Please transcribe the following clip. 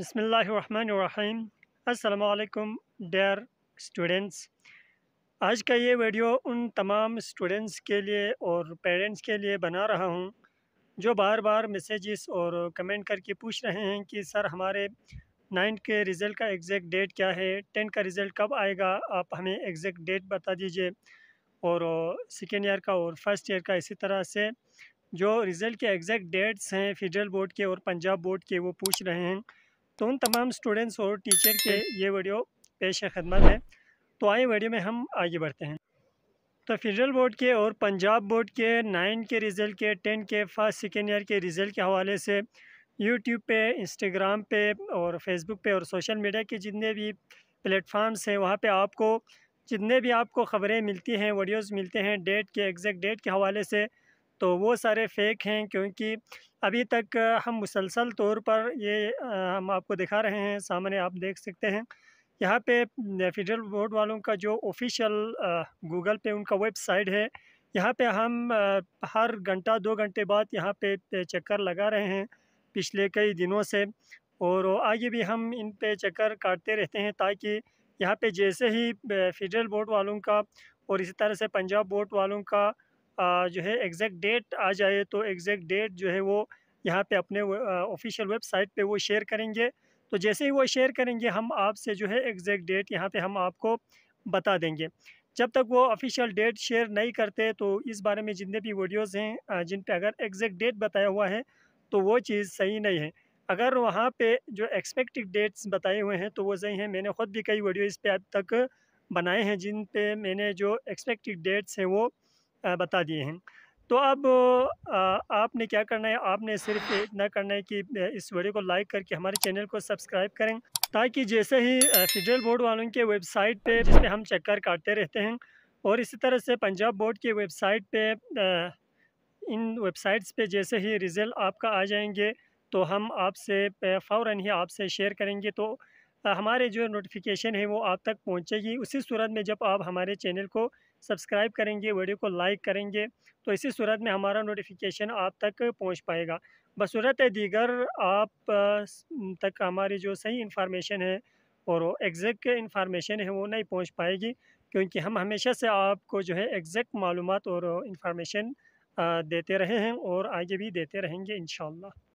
बसमीम् अल्लाम dear students आज का ये वीडियो उन तमाम स्टूडेंट्स के लिए और पेरेंट्स के लिए बना रहा हूँ जो बार बार मैसेजेस और कमेंट करके पूछ रहे हैं कि सर हमारे नाइन्थ के रिज़ल्ट का एग्जैक्ट डेट क्या है टेंथ का रिज़ल्ट कब आएगा आप हमें एग्जैक्ट डेट बता दीजिए और सेकेंड ईयर का और फर्स्ट ईयर का इसी तरह से जो रिज़ल्ट के एग्जैक्ट डेट्स हैं फेडरल बोर्ड के और पंजाब बोर्ड के वो पूछ रहे हैं तो उन तमाम स्टूडेंट्स और टीचर के ये वीडियो पेश खदमत है तो आए वीडियो में हम आगे बढ़ते हैं तो फेडरल बोर्ड के और पंजाब बोर्ड के नाइन के रिज़ल्ट के टेन के फर्स्ट सेकेंड ईयर के रिज़ल्ट के हवाले से यूट्यूब पे इंस्टाग्राम पे और फेसबुक पे और सोशल मीडिया के जितने भी प्लेटफॉर्म्स हैं वहाँ पे आपको जितने भी आपको ख़बरें मिलती हैं वीडियोस मिलते हैं डेट के एग्जैक्ट डेट के हवाले से तो वो सारे फेक हैं क्योंकि अभी तक हम मुसलसल तौर पर ये हम आपको दिखा रहे हैं सामने आप देख सकते हैं यहाँ पे फेडरल बोर्ड वालों का जो ऑफिशियल गूगल पे उनका वेबसाइट है यहाँ पे हम हर घंटा दो घंटे बाद यहाँ पे चक्कर लगा रहे हैं पिछले कई दिनों से और आगे भी हम इन पे चक्कर काटते रहते हैं ताकि यहाँ पे जैसे ही फेडरल बोर्ड वालों का और इसी तरह से पंजाब बोर्ड वालों का जो है एग्जैक्ट डेट आ जाए तो एग्जैक्ट डेट जो है वो यहाँ पे अपने ऑफिशियल वेबसाइट पे वो शेयर करेंगे तो जैसे ही वो शेयर करेंगे हम आपसे जो है एग्जैक्ट डेट यहाँ पे हम आपको बता देंगे जब तक वो ऑफिशियल डेट शेयर नहीं करते तो इस बारे में जितने भी वीडियोज़ हैं जिन पर अगर एग्जैक्ट डेट बताया हुआ है तो वो चीज़ सही नहीं है अगर वहाँ पे जो एक्सपेक्टेड डेट्स बताए हुए हैं तो वो सही हैं मैंने ख़ुद भी कई वीडियो इस पर अब तक बनाए हैं जिन पे मैंने जो एक्सपेक्टेड डेट्स हैं वो बता दिए हैं तो अब आपने क्या करना है आपने सिर्फ इतना करना है कि इस वीडियो को लाइक करके हमारे चैनल को सब्सक्राइब करें ताकि जैसे ही फेडरल बोर्ड वालों के वेबसाइट पे जिस हम चक्कर काटते रहते हैं और इसी तरह से पंजाब बोर्ड के वेबसाइट पे इन वेबसाइट्स पे जैसे ही रिज़ल्ट आपका आ जाएंगे तो हम आपसे फ़ौर ही आपसे शेयर करेंगे तो हमारे जो नोटिफिकेशन है वो आप तक पहुँचेगी उसी सूरत में जब आप हमारे चैनल को सब्सक्राइब करेंगे वीडियो को लाइक करेंगे तो इसी सूरत में हमारा नोटिफिकेशन आप तक पहुंच पाएगा बसूरत दीगर आप तक हमारी जो सही इन्फॉर्मेशन है और एग्जैक्ट इन्फॉर्मेशन है वो नहीं पहुंच पाएगी क्योंकि हम हमेशा से आपको जो है एग्जैक्ट मालूम और इन्फॉर्मेशन देते रहे हैं और आगे भी देते रहेंगे इन